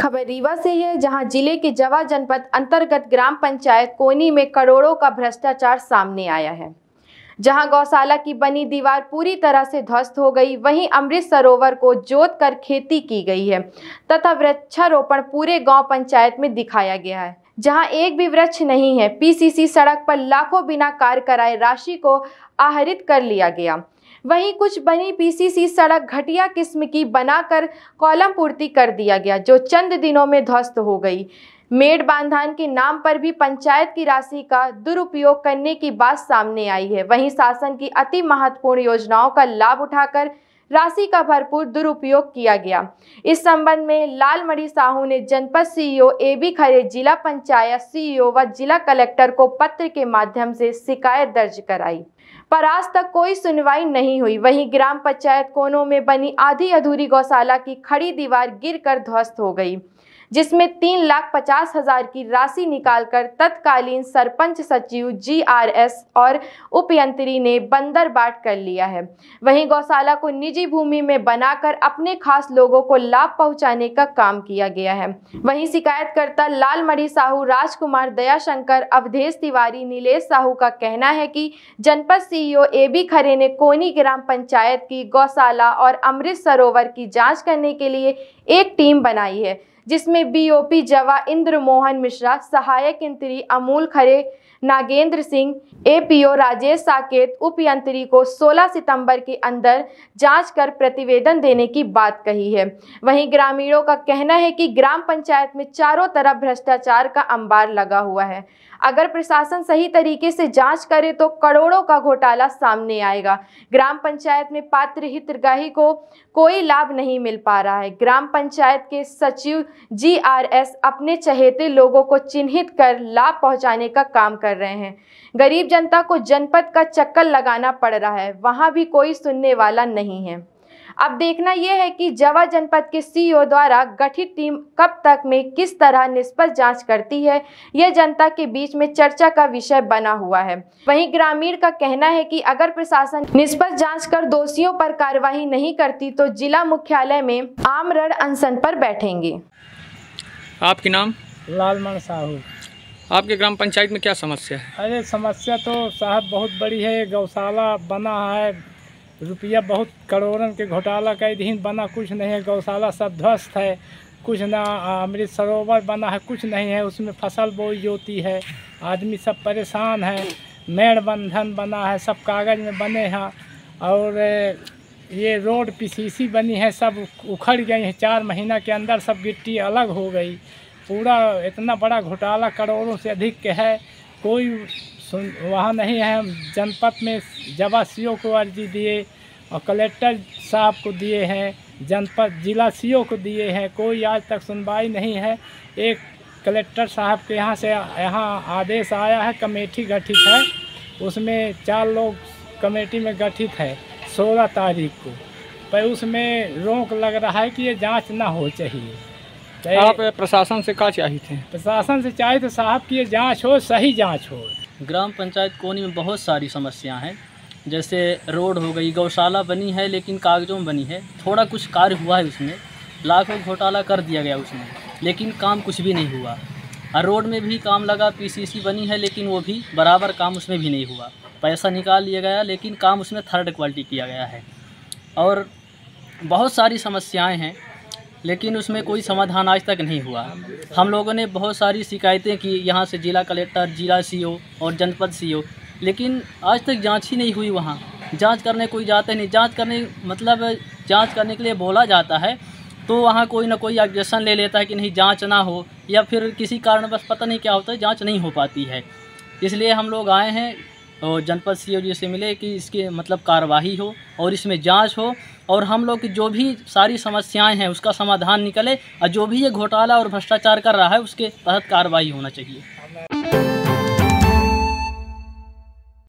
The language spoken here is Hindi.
खबर रीवा से है जहां जिले के जवा जनपद अंतर्गत ग्राम पंचायत कोनी में करोड़ों का भ्रष्टाचार सामने आया है जहां गौशाला की बनी दीवार पूरी तरह से ध्वस्त हो गई वहीं अमृत सरोवर को जोत कर खेती की गई है तथा वृक्षारोपण पूरे गांव पंचायत में दिखाया गया है जहां एक भी वृक्ष नहीं है पीसीसी सड़क पर लाखों बिना कार्य कराए राशि को आहरित कर लिया गया वहीं कुछ बनी पीसीसी सड़क घटिया किस्म की बनाकर कॉलम पूर्ति कर दिया गया जो चंद दिनों में ध्वस्त हो गई मेड बांधान के नाम पर भी पंचायत की राशि का दुरुपयोग करने की बात सामने आई है वहीं शासन की अति महत्वपूर्ण योजनाओं का लाभ उठाकर राशि का भरपूर दुरुपयोग किया गया इस संबंध में लालमणि साहू ने जनपद सीईओ ए बी खरे जिला पंचायत सीईओ व जिला कलेक्टर को पत्र के माध्यम से शिकायत दर्ज कराई पर आज तक कोई सुनवाई नहीं हुई वहीं ग्राम पंचायत कोनों में बनी आधी अधूरी गौशाला की खड़ी दीवार गिरकर ध्वस्त हो गई जिसमें तीन लाख पचास हजार की राशि निकालकर तत्कालीन सरपंच सचिव जीआरएस और उपयंत्री ने बंदर बाट कर लिया है वहीं गौशाला को निजी भूमि में बनाकर अपने खास लोगों को लाभ पहुंचाने का काम किया गया है वहीं शिकायतकर्ता लालमणि साहू राजकुमार दयाशंकर अवधेश तिवारी नीलेश साहू का कहना है कि जनपद सीईओ ए बी खरे ने कोनी ग्राम पंचायत की गौशाला और अमृत सरोवर की जांच करने के लिए एक टीम बनाई है जिसमें बीओपी जवा इंद्र मोहन मिश्रा सहायक यंत्री अमूल खरे नागेंद्र सिंह एपीओ राजेश साकेत उप यंत्री को 16 सितंबर के अंदर जांच कर प्रतिवेदन देने की बात कही है वहीं ग्रामीणों का कहना है कि ग्राम पंचायत में चारों तरफ भ्रष्टाचार का अंबार लगा हुआ है अगर प्रशासन सही तरीके से जांच करे तो करोड़ों का घोटाला सामने आएगा ग्राम पंचायत में पात्र हितग्राही को कोई लाभ नहीं मिल पा रहा है ग्राम पंचायत के सचिव जी आर एस अपने चहेते लोगों को चिन्हित कर लाभ पहुंचाने का काम कर रहे हैं गरीब जनता को जनपद का चक्कर लगाना पड़ रहा है वहाँ भी कोई सुनने वाला नहीं है अब देखना यह है कि जवा जनपद के सीईओ द्वारा गठित टीम कब तक में किस तरह निष्पक्ष जांच करती है यह जनता के बीच में चर्चा का विषय बना हुआ है वहीं ग्रामीण का कहना है कि अगर प्रशासन निष्पक्ष जांच कर दोषियों पर कार्यवाही नहीं करती तो जिला मुख्यालय में आम रण अनशन पर बैठेंगे आपके नाम लालमण साहू आपके ग्राम पंचायत में क्या समस्या है अरे समस्या तो साहब बहुत बड़ी है गौशाला बना है रुपया बहुत करोड़न के घोटाला का दिन बना कुछ नहीं है गौशाला सब ध्वस्त है कुछ ना अमृत सरोवर बना है कुछ नहीं है उसमें फसल बोई होती है आदमी सब परेशान है मेड़ बंधन बना है सब कागज़ में बने हैं और ये रोड पीसीसी बनी है सब उखड़ गई है चार महीना के अंदर सब गिट्टी अलग हो गई पूरा इतना बड़ा घोटाला करोड़ों से अधिक के है कोई सुन वहाँ नहीं है जनपद में जवा सी को अर्जी दिए और कलेक्टर साहब को दिए हैं जनपद जिला सी को दिए हैं कोई आज तक सुनवाई नहीं है एक कलेक्टर साहब के यहाँ से यहाँ आदेश आया है कमेटी गठित है उसमें चार लोग कमेटी में गठित है सोलह तारीख को पर उसमें रोक लग रहा है कि ये जांच ना हो चाहिए तो आप प्रशासन से क्या चाहिए थे प्रशासन से चाहिए तो साहब की ये जांच हो सही जांच हो ग्राम पंचायत कोनी में बहुत सारी समस्याएं हैं जैसे रोड हो गई गौशाला बनी है लेकिन कागज़ों में बनी है थोड़ा कुछ कार्य हुआ है उसमें लाखों घोटाला कर दिया गया उसमें लेकिन काम कुछ भी नहीं हुआ और रोड में भी काम लगा पीसीसी बनी है लेकिन वो भी बराबर काम उसमें भी नहीं हुआ पैसा निकाल लिया गया लेकिन काम उसमें थर्ड क्वालिटी किया गया है और बहुत सारी समस्याएं हैं लेकिन उसमें कोई समाधान आज तक नहीं हुआ हम लोगों ने बहुत सारी शिकायतें की यहाँ से जिला कलेक्टर जिला सीओ और जनपद सीओ लेकिन आज तक जांच ही नहीं हुई वहाँ जांच करने कोई जाते नहीं जांच करने मतलब जांच करने के लिए बोला जाता है तो वहाँ कोई ना कोई ऑब्जेक्शन ले लेता है कि नहीं जांच ना हो या फिर किसी कारण बस पता नहीं क्या होता है जाँच नहीं हो पाती है इसलिए हम लोग आए हैं और जनपद सी जी से मिले कि इसके मतलब कार्रवाई हो और इसमें जांच हो और हम लोग की जो भी सारी समस्याएं हैं उसका समाधान निकले और जो भी ये घोटाला और भ्रष्टाचार कर रहा है उसके तहत कार्रवाई होना चाहिए